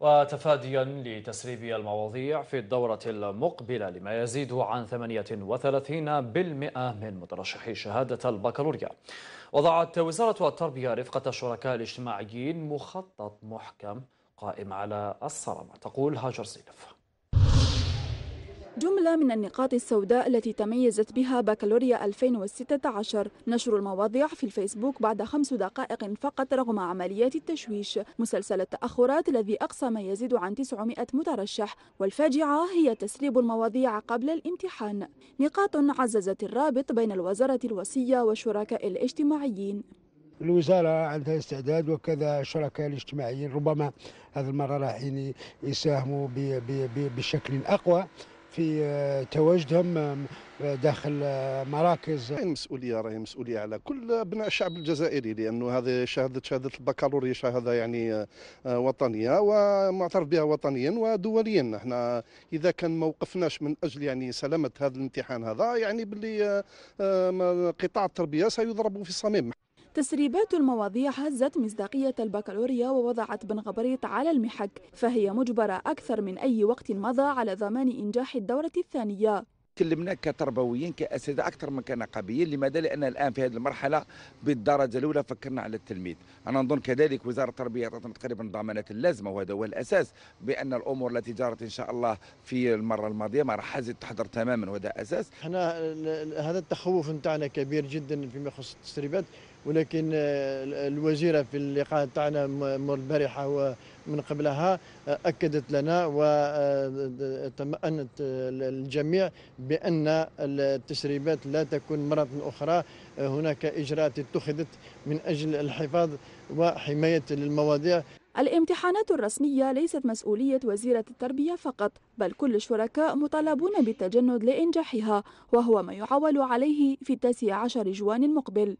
وتفاديا لتسريب المواضيع في الدورة المقبلة لما يزيد عن 38% من مترشحي شهادة البكالوريا وضعت وزارة التربية رفقة الشركاء الاجتماعيين مخطط محكم قائم على الصرامة تقول هاجر سيلف جملة من النقاط السوداء التي تميزت بها بكالوريا 2016 نشر المواضيع في الفيسبوك بعد خمس دقائق فقط رغم عمليات التشويش مسلسل التأخرات الذي أقصى ما يزيد عن 900 مترشح والفاجعة هي تسريب المواضيع قبل الامتحان نقاط عززت الرابط بين الوزارة الوصية والشركاء الاجتماعيين الوزارة عندها استعداد وكذا الشركاء الاجتماعيين ربما هذه المرة راح يساهموا بشكل أقوى في آه، تواجدهم داخل آه، مراكز المسؤوليه راهي مسؤوليه على كل ابناء الشعب الجزائري لانه هذه شهاده شهاده البكالوريا شهاده يعني آه، وطنيه ومعترف بها وطنيا ودوليا احنا اذا كان ما وقفناش من اجل يعني سلامه هذا الامتحان هذا يعني باللي قطاع التربيه سيضرب في الصميم تسريبات المواضيع هزت مصداقية البكالوريا ووضعت بن غبريط على المحك فهي مجبرة أكثر من أي وقت مضى على ضمان إنجاح الدورة الثانية تكلمنا كتربويين كاساتذه اكثر من كنقابيين لماذا لان الان في هذه المرحله بالدرجه الاولى فكرنا على التلميذ انا نظن كذلك وزاره التربيه اعطتنا تقريبا الضمانات اللازمه وهذا هو الاساس بان الامور التي جرت ان شاء الله في المره الماضيه ما راح حازت تحضر تماما وهذا اساس احنا هذا التخوف نتاعنا كبير جدا فيما يخص التسريبات ولكن الوزيره في اللقاء تاعنا مر البارحه من قبلها آه، أكدت لنا وطمأنت آه، الجميع بأن التسريبات لا تكون مرة أخرى آه، هناك إجراءات اتخذت من أجل الحفاظ وحماية المواضيع الامتحانات الرسمية ليست مسؤولية وزيرة التربية فقط بل كل الشركاء مطالبون بالتجند لإنجاحها وهو ما يعول عليه في التاسع عشر جوان المقبل